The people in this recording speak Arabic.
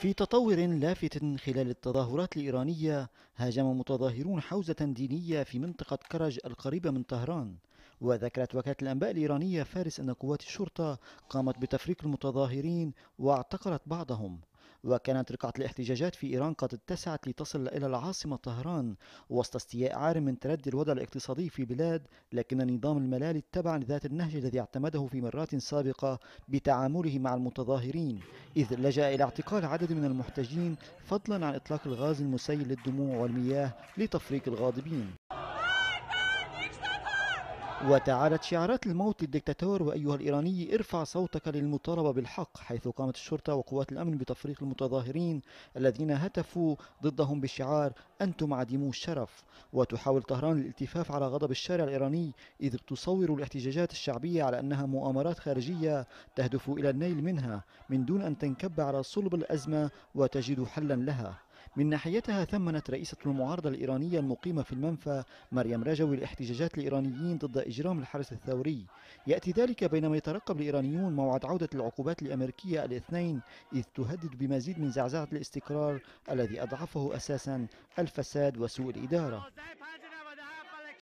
في تطور لافت خلال التظاهرات الإيرانية هاجم متظاهرون حوزة دينية في منطقة كرج القريبة من طهران وذكرت وكالة الأنباء الإيرانية فارس أن قوات الشرطة قامت بتفريق المتظاهرين واعتقلت بعضهم وكانت رقعة الاحتجاجات في إيران قد اتسعت لتصل إلى العاصمة طهران وسط استياء عار من تردي الوضع الاقتصادي في بلاد لكن نظام الملال اتبع ذات النهج الذي اعتمده في مرات سابقة بتعامله مع المتظاهرين إذ لجأ إلى اعتقال عدد من المحتجين فضلا عن إطلاق الغاز المسيل للدموع والمياه لتفريق الغاضبين وتعالت شعارات الموت للدكتاتور وأيها الإيراني ارفع صوتك للمطالبة بالحق حيث قامت الشرطة وقوات الأمن بتفريق المتظاهرين الذين هتفوا ضدهم بشعار أنتم عديمو الشرف وتحاول طهران الالتفاف على غضب الشارع الإيراني إذ تصور الاحتجاجات الشعبية على أنها مؤامرات خارجية تهدف إلى النيل منها من دون أن تنكب على صلب الأزمة وتجد حلا لها من ناحيتها ثمنت رئيسة المعارضة الإيرانية المقيمة في المنفى مريم رجوي الاحتجاجات الإيرانيين ضد إجرام الحرس الثوري يأتي ذلك بينما يترقب الإيرانيون موعد عودة العقوبات الأمريكية الاثنين إذ تهدد بمزيد من زعزعة الاستقرار الذي أضعفه أساسا الفساد وسوء الإدارة